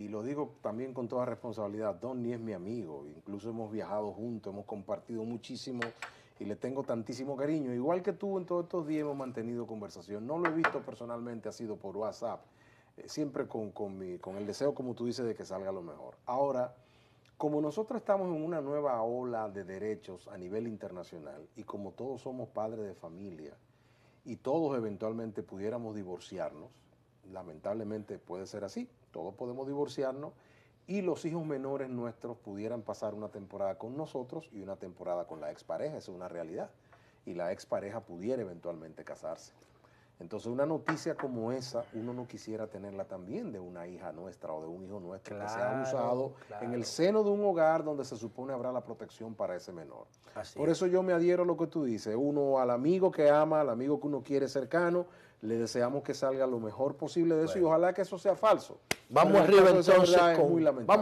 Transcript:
y lo digo también con toda responsabilidad, Donnie es mi amigo, incluso hemos viajado juntos, hemos compartido muchísimo y le tengo tantísimo cariño. Igual que tú, en todos estos días hemos mantenido conversación. No lo he visto personalmente, ha sido por WhatsApp, eh, siempre con, con el deseo, como tú dices, de que salga lo mejor. Ahora, como nosotros estamos en una nueva ola de derechos a nivel internacional y como todos somos padres de familia y todos eventualmente pudiéramos divorciarnos, lamentablemente puede ser así, todos podemos divorciarnos y los hijos menores nuestros pudieran pasar una temporada con nosotros y una temporada con la expareja, es una realidad. Y la expareja pudiera eventualmente casarse. Entonces, una noticia como esa, uno no quisiera tenerla también de una hija nuestra o de un hijo nuestro que ha abusado en el seno de un hogar donde se supone habrá la protección para ese menor. Por eso yo me adhiero a lo que tú dices. Uno al amigo que ama, al amigo que uno quiere cercano, le deseamos que salga lo mejor posible de eso y ojalá que eso sea falso. Vamos este arriba entonces.